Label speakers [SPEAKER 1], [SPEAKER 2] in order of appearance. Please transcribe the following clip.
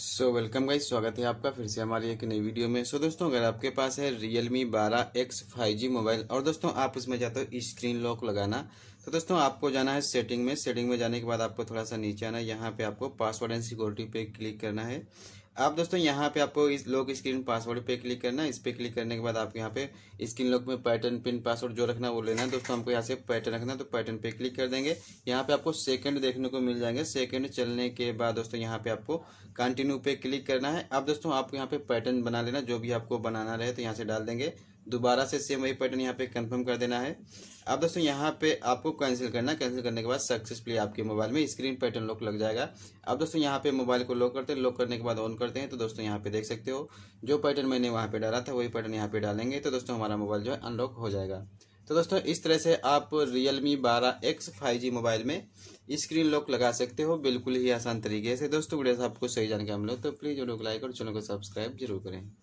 [SPEAKER 1] so welcome guys स्वागत है आपका फिर से हमारी एक नई वीडियो में सो so, दोस्तों अगर आपके पास है रियल मी बारह एक्स फाइव जी मोबाइल और दोस्तों आप इसमें चाहते हो स्क्रीन लॉक लगाना तो दोस्तों आपको जाना है सेटिंग में सेटिंग में जाने के बाद आपको थोड़ा सा नीचे आना है यहाँ पे आपको पासवर्ड एंड सिक्योरिटी पे क्लिक करना है अब दोस्तों यहाँ पे आपको इस लॉक स्क्रीन पासवर्ड पे क्लिक करना है इस पे क्लिक करने के बाद आपको यहाँ पे स्क्रीन लॉक में पैटर्न पिन पासवर्ड जो रखना है वो लेना है दोस्तों हमको यहाँ से पैटर्न रखना है तो पैटर्न पे क्लिक कर देंगे यहाँ पे आपको सेकंड देखने को मिल जाएंगे सेकंड चलने के बाद दोस्तों यहाँ पे आपको कंटिन्यू पे क्लिक करना है अब दोस्तों आपको यहाँ पे पैटर्न बना लेना जो भी आपको बनाना रहे तो यहाँ से डाल देंगे दोबारा से सेम वही पैटर्न यहाँ पे कंफर्म कर देना है अब दोस्तों यहाँ पे आपको कैंसिल करना कैंसिल करने के बाद सक्सेसफुली आपके मोबाइल में स्क्रीन पैटर्न लॉक लग जाएगा अब दोस्तों यहाँ पे मोबाइल को लॉक करते हैं लॉक करने के बाद ऑन करते हैं तो दोस्तों यहाँ पे देख सकते हो जो पैटर्न मैंने वहाँ पे डाला था वही पैटर्न यहाँ पे डालेंगे तो दोस्तों हमारा मोबाइल जो है अनलॉक हो जाएगा तो दोस्तों इस तरह से आप एक्स फाइव जी मोबाइल में स्क्रीन लॉक लगा सकते हो बिल्कुल ही आसान तरीके से दोस्तों वीडियो आपको सही जानकारी मिले तो प्लीज़ वीडियो को लाइक और चैनल को सब्सक्राइब जरूर करें